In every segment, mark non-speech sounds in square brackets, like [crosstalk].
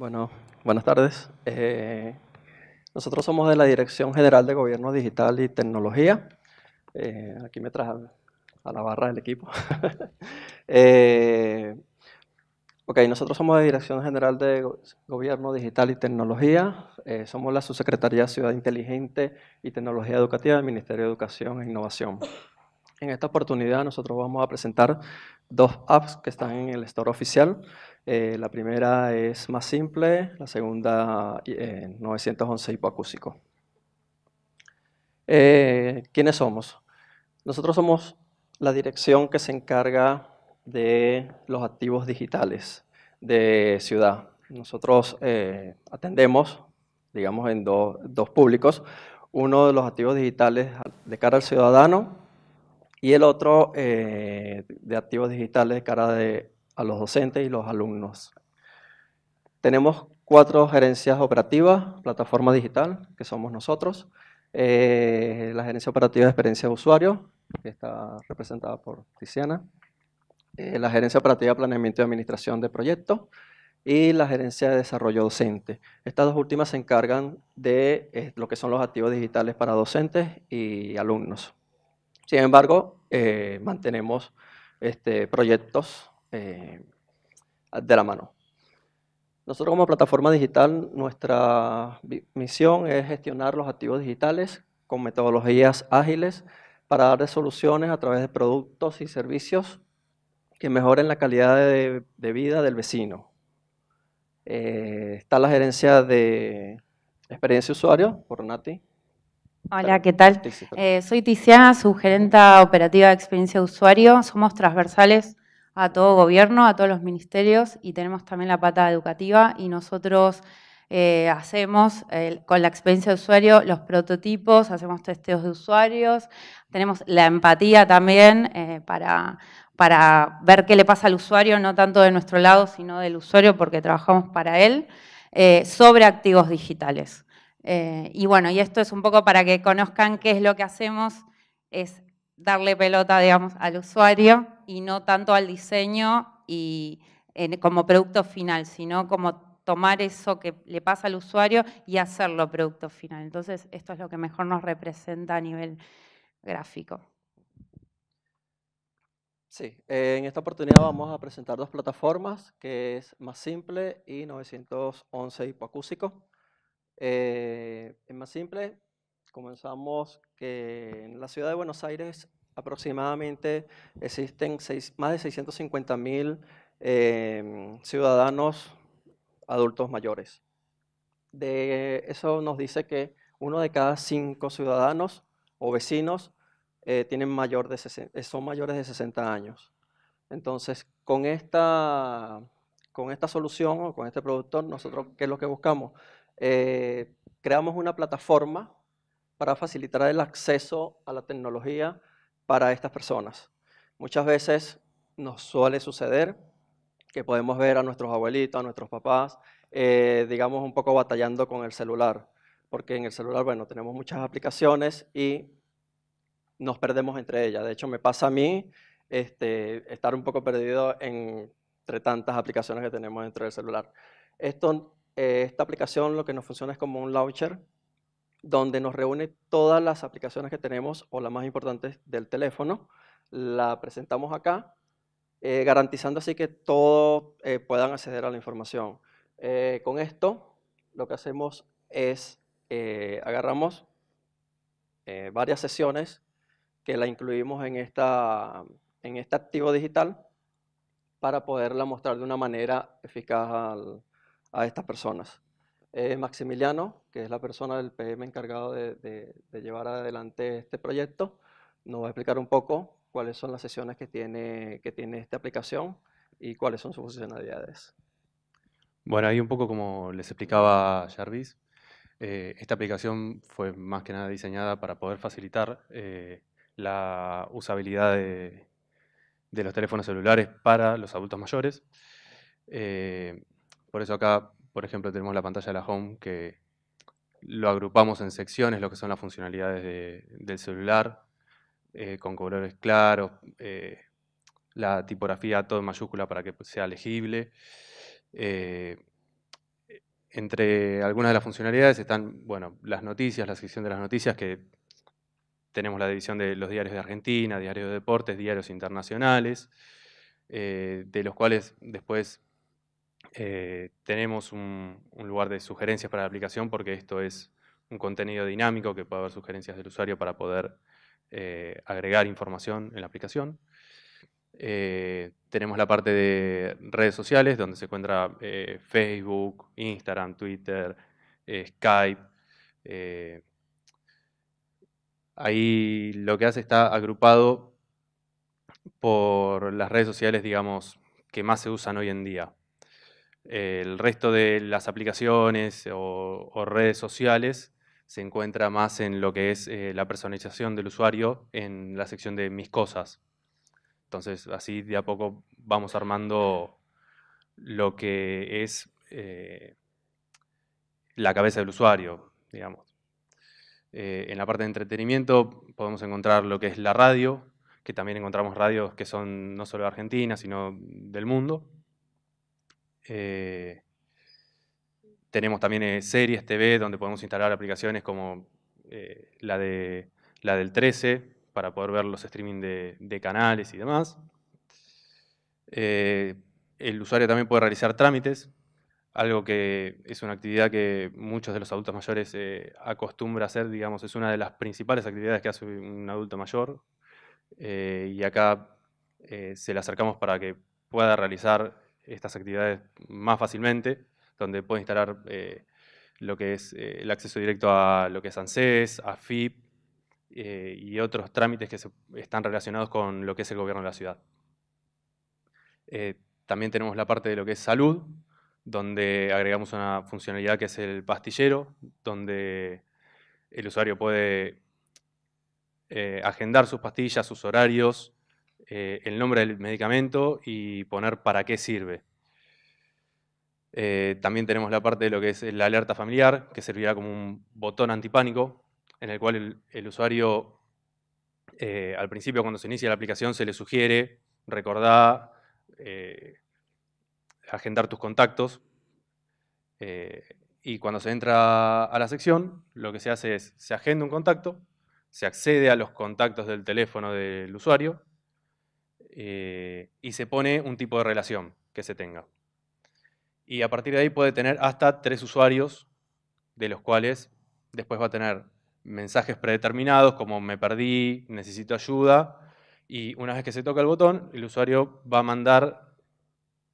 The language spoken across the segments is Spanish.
Bueno, buenas tardes. Eh, nosotros somos de la Dirección General de Gobierno Digital y Tecnología. Eh, aquí me trajo a la barra del equipo. [laughs] Eh, ok, nosotros somos de Dirección General de Gobierno Digital y Tecnología. somos la Subsecretaría Ciudad Inteligente y Tecnología Educativa del Ministerio de Educación e Innovación. En esta oportunidad nosotros vamos a presentar dos apps que están en el store oficial. Eh, la primera es más simple, la segunda 911 eh, hipoacúsico. Eh, ¿Quiénes somos? Nosotros somos la dirección que se encarga de los activos digitales de ciudad. Nosotros atendemos, digamos, en dos públicos. Uno de los activos digitales de cara al ciudadano y el otro eh, de activos digitales de cara a los docentes y los alumnos. Tenemos cuatro gerencias operativas, plataforma digital, que somos nosotros, eh, la gerencia operativa de experiencia de usuario, que está representada por Tiziana, eh, la gerencia operativa de planeamiento y administración de proyectos, y la gerencia de desarrollo docente. Estas dos últimas se encargan de lo que son los activos digitales para docentes y alumnos. Sin embargo, eh, mantenemos este, proyectos eh, de la mano. Nosotros como plataforma digital, nuestra misión es gestionar los activos digitales con metodologías ágiles para dar soluciones a través de productos y servicios que mejoren la calidad de, vida del vecino. Eh, está la gerencia de experiencia usuario por Nati, Hola, ¿qué tal? Eh, soy Tiziana, subgerenta operativa de experiencia de usuario. Somos transversales a todo gobierno, a todos los ministerios y tenemos también la pata educativa y nosotros eh, hacemos con la experiencia de usuario los prototipos, hacemos testeos de usuarios, tenemos la empatía también eh, para ver qué le pasa al usuario, no tanto de nuestro lado, sino del usuario porque trabajamos para él, sobre activos digitales. Eh, y bueno, y esto es un poco para que conozcan qué es lo que hacemos, es darle pelota, digamos, al usuario y no tanto al diseño y como producto final, sino como tomar eso que le pasa al usuario y hacerlo producto final. Entonces, esto es lo que mejor nos representa a nivel gráfico. Sí, en esta oportunidad vamos a presentar dos plataformas, que es Más Simple y 911 Hipoacúsico. Eh, es más simple, comenzamos que en la ciudad de Buenos Aires aproximadamente existen más de 650 em, ciudadanos adultos mayores. De eso nos dice que uno de cada cinco ciudadanos o vecinos eh, tienen mayor de eh, son mayores de 60 años. Entonces, con esta, con esta solución o con este producto, nosotros, ¿qué es lo que buscamos? Eh, creamos una plataforma para facilitar el acceso a la tecnología para estas personas. Muchas veces nos suele suceder que podemos ver a nuestros abuelitos, a nuestros papás, eh, digamos, un poco batallando con el celular, porque en el celular, bueno, tenemos muchas aplicaciones y nos perdemos entre ellas. De hecho, me pasa a mí este, estar un poco perdido entre tantas aplicaciones que tenemos dentro del celular. Esto eh, esta aplicación lo que nos funciona es como un launcher donde nos reúne todas las aplicaciones que tenemos o las más importantes del teléfono. La presentamos acá, eh, garantizando así que todos eh, puedan acceder a la información. con esto lo que hacemos es agarramos varias sesiones que la incluimos en, esta, en este activo digital para poderla mostrar de una manera eficaz al, a estas personas. Eh, Maximiliano, que es la persona del PM encargado de, llevar adelante este proyecto, nos va a explicar un poco cuáles son las sesiones que tiene, que tiene esta aplicación y cuáles son sus funcionalidades. Bueno, ahí un poco como les explicaba Jarvis, eh, esta aplicación fue más que nada diseñada para poder facilitar eh, la usabilidad de, los teléfonos celulares para los adultos mayores. Por eso acá, por ejemplo, tenemos la pantalla de la home que lo agrupamos en secciones, lo que son las funcionalidades del celular, eh, con colores claros, eh, la tipografía todo en mayúscula para que sea legible. Eh, entre algunas de las funcionalidades están, bueno, las noticias, la sección de las noticias, que tenemos la división de los diarios de Argentina, diarios de deportes, diarios internacionales, de los cuales después eh, tenemos un, lugar de sugerencias para la aplicación porque esto es un contenido dinámico que puede haber sugerencias del usuario para poder eh, agregar información en la aplicación. Eh, tenemos la parte de redes sociales donde se encuentra Facebook, Instagram, Twitter, Skype. ahí lo que hace está agrupado por las redes sociales, digamos, que más se usan hoy en día el resto de las aplicaciones o, redes sociales se encuentra más en lo que es eh, la personalización del usuario en la sección de mis cosas. Entonces, así de a poco vamos armando lo que es eh, la cabeza del usuario, digamos. Eh, en la parte de entretenimiento podemos encontrar lo que es la radio, que también encontramos radios que son no solo de Argentina, sino del mundo. Eh, tenemos también eh, series TV donde podemos instalar aplicaciones como eh, la, de, la del 13 para poder ver los streaming de, canales y demás. el usuario también puede realizar trámites, algo que es una actividad que muchos de los adultos mayores acostumbra hacer, digamos, es una de las principales actividades que hace un adulto mayor. y acá se le acercamos para que pueda realizar estas actividades más fácilmente, donde puede instalar eh, lo que es eh, el acceso directo a lo que es ANSES, a FIP eh, y otros trámites que están relacionados con lo que es el gobierno de la ciudad. también tenemos la parte de lo que es salud, donde agregamos una funcionalidad que es el pastillero, donde el usuario puede agendar sus pastillas, sus horarios, eh, el nombre del medicamento y poner para qué sirve. Eh, también tenemos la parte de lo que es la alerta familiar, que servirá como un botón antipánico, en el cual el, usuario, eh, al principio cuando se inicia la aplicación, se le sugiere recordar, agendar tus contactos. y cuando se entra a la sección, lo que se hace es, se agenda un contacto, se accede a los contactos del teléfono del usuario, eh, y se pone un tipo de relación que se tenga. Y a partir de ahí puede tener hasta tres usuarios, de los cuales después va a tener mensajes predeterminados como me perdí, necesito ayuda, y una vez que se toca el botón, el usuario va a mandar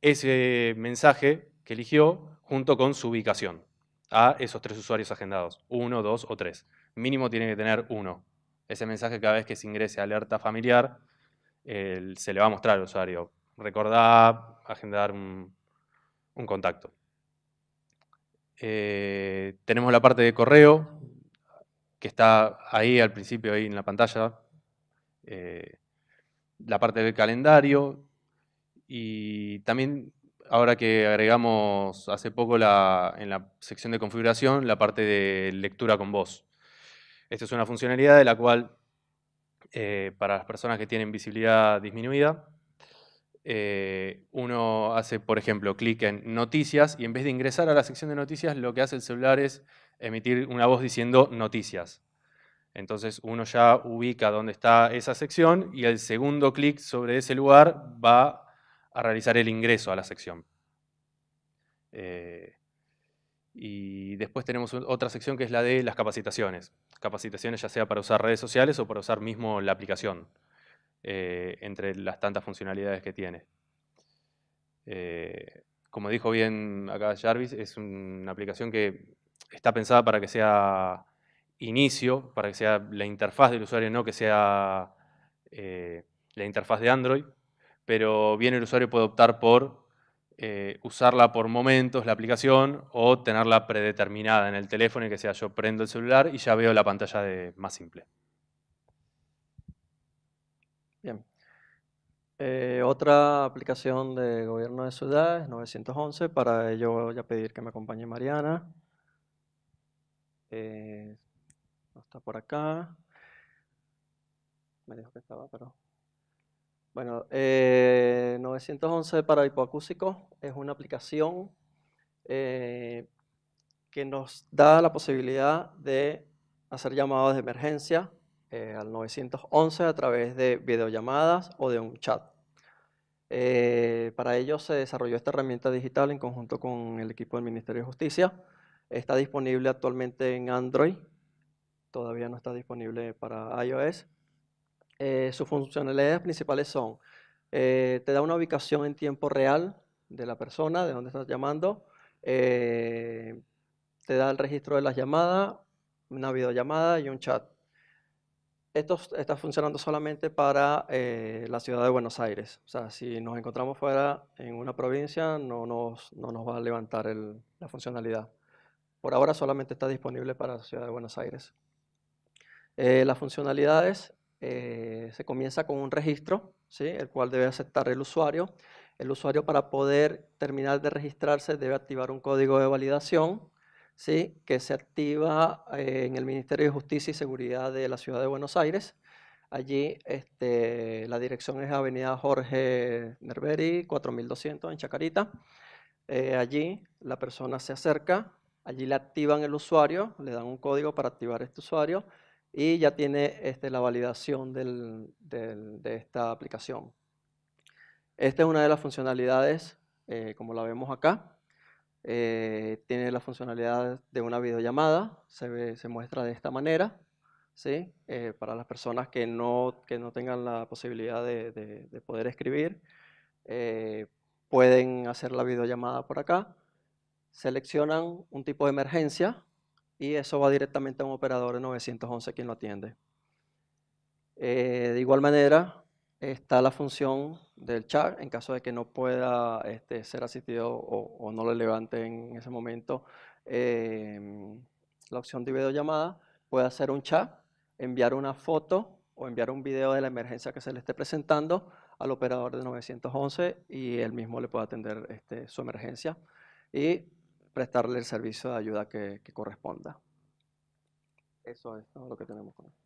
ese mensaje que eligió junto con su ubicación a esos tres usuarios agendados, uno, dos o tres. Mínimo tiene que tener uno. Ese mensaje cada vez que se ingrese a alerta familiar se le va a mostrar al usuario. Recordar, agendar un, contacto. Eh, tenemos la parte de correo, que está ahí al principio, ahí en la pantalla. Eh, la parte del calendario. Y también, ahora que agregamos hace poco la, en la sección de configuración, la parte de lectura con voz. Esta es una funcionalidad de la cual eh, para las personas que tienen visibilidad disminuida. Eh, uno hace, por ejemplo, clic en noticias y en vez de ingresar a la sección de noticias, lo que hace el celular es emitir una voz diciendo noticias. Entonces uno ya ubica dónde está esa sección y el segundo clic sobre ese lugar va a realizar el ingreso a la sección. Eh, y después tenemos otra sección que es la de las capacitaciones. Capacitaciones ya sea para usar redes sociales o para usar mismo la aplicación, eh, entre las tantas funcionalidades que tiene. Eh, como dijo bien acá Jarvis, es una aplicación que está pensada para que sea inicio, para que sea la interfaz del usuario, no que sea eh, la interfaz de Android, pero bien el usuario puede optar por eh, usarla por momentos, la aplicación, o tenerla predeterminada en el teléfono y que sea yo prendo el celular y ya veo la pantalla de más simple. Bien. Eh, otra aplicación de gobierno de ciudades, 911. Para ello voy a pedir que me acompañe Mariana. Eh, no está por acá. Me dijo que estaba, pero bueno, 911 eh, para hipoacúsico es una aplicación eh, que nos da la posibilidad de hacer llamadas de emergencia eh, al 911 a través de videollamadas o de un chat. para ello se desarrolló esta herramienta digital en conjunto con el equipo del Ministerio de Justicia. Está disponible actualmente en Android, todavía no está disponible para iOS eh, sus funcionalidades principales son, eh, te da una ubicación en tiempo real de la persona, de donde estás llamando, eh, te da el registro de las llamadas, una videollamada y un chat. Esto está funcionando solamente para la ciudad de Buenos Aires. O sea, si nos encontramos fuera en una provincia, no nos, no nos va a levantar la funcionalidad. Por ahora solamente está disponible para la ciudad de Buenos Aires. las funcionalidades eh, se comienza con un registro, ¿sí? el cual debe aceptar el usuario. El usuario para poder terminar de registrarse debe activar un código de validación ¿sí? que se activa eh, en el Ministerio de Justicia y Seguridad de la Ciudad de Buenos Aires. Allí este, la dirección es Avenida Jorge Nerveri, 4200 en Chacarita. Eh, allí la persona se acerca, allí le activan el usuario, le dan un código para activar este usuario y ya tiene este, la validación de esta aplicación. Esta es una de las funcionalidades, eh, como la vemos acá. Eh, tiene la funcionalidad de una videollamada, se, muestra de esta manera, eh, para las personas que no, tengan la posibilidad de, de poder escribir, pueden hacer la videollamada por acá, seleccionan un tipo de emergencia, y eso va directamente a un operador de 911 quien lo atiende. Eh, de igual manera, está la función del chat en caso de que no pueda este, ser asistido o, no le levante en ese momento em, la opción de videollamada, puede hacer un chat, enviar una foto o enviar un video de la emergencia que se le esté presentando al operador de 911 y él mismo le puede atender este, su emergencia. Y prestarle el servicio de ayuda que, corresponda. Eso es todo lo que tenemos con esto.